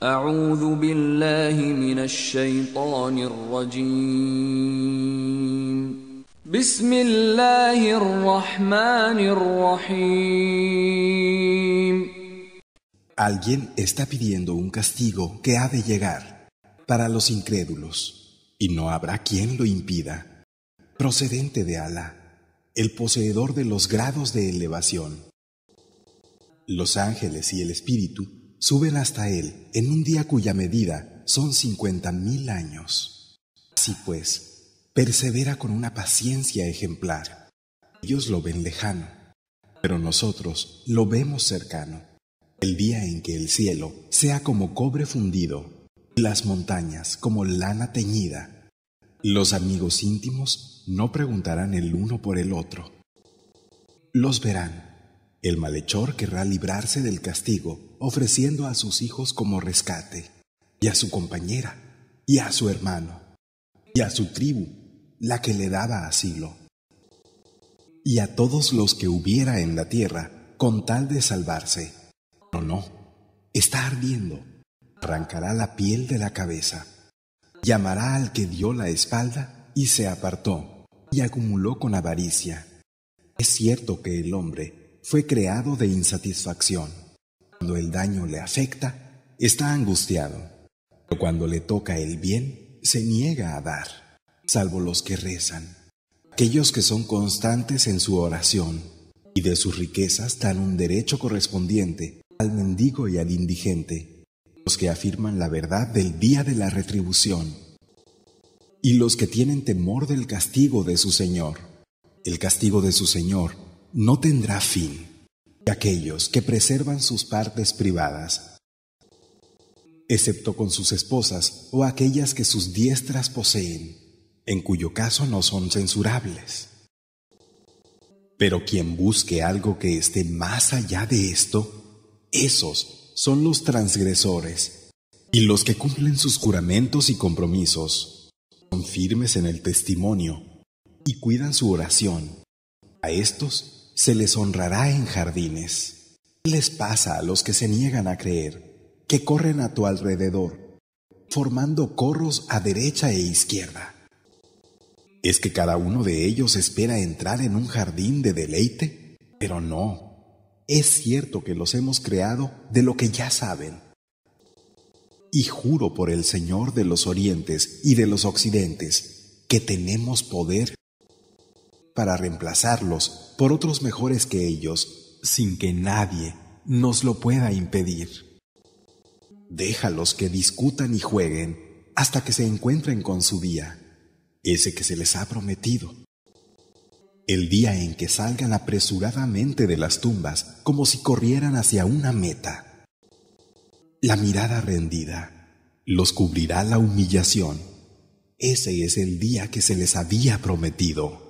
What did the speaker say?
Alguien está pidiendo un castigo que ha de llegar para los incrédulos, y no habrá quien lo impida. Procedente de Alá, el poseedor de los grados de elevación. Los ángeles y el espíritu Suben hasta él en un día cuya medida son cincuenta mil años. Así pues, persevera con una paciencia ejemplar. Ellos lo ven lejano, pero nosotros lo vemos cercano. El día en que el cielo sea como cobre fundido, y las montañas como lana teñida. Los amigos íntimos no preguntarán el uno por el otro. Los verán el malhechor querrá librarse del castigo ofreciendo a sus hijos como rescate, y a su compañera, y a su hermano, y a su tribu, la que le daba asilo, y a todos los que hubiera en la tierra con tal de salvarse. Pero no, está ardiendo, arrancará la piel de la cabeza, llamará al que dio la espalda y se apartó, y acumuló con avaricia. Es cierto que el hombre fue creado de insatisfacción. Cuando el daño le afecta, está angustiado. Pero cuando le toca el bien, se niega a dar, salvo los que rezan, aquellos que son constantes en su oración, y de sus riquezas dan un derecho correspondiente al mendigo y al indigente, los que afirman la verdad del día de la retribución, y los que tienen temor del castigo de su Señor. El castigo de su Señor no tendrá fin aquellos que preservan sus partes privadas, excepto con sus esposas o aquellas que sus diestras poseen, en cuyo caso no son censurables. Pero quien busque algo que esté más allá de esto, esos son los transgresores, y los que cumplen sus juramentos y compromisos, son firmes en el testimonio y cuidan su oración. A estos se les honrará en jardines. ¿Qué Les pasa a los que se niegan a creer, que corren a tu alrededor, formando corros a derecha e izquierda. ¿Es que cada uno de ellos espera entrar en un jardín de deleite? Pero no, es cierto que los hemos creado de lo que ya saben. Y juro por el Señor de los Orientes y de los Occidentes, que tenemos poder para reemplazarlos por otros mejores que ellos, sin que nadie nos lo pueda impedir. Déjalos que discutan y jueguen hasta que se encuentren con su día, ese que se les ha prometido. El día en que salgan apresuradamente de las tumbas como si corrieran hacia una meta. La mirada rendida los cubrirá la humillación. Ese es el día que se les había prometido.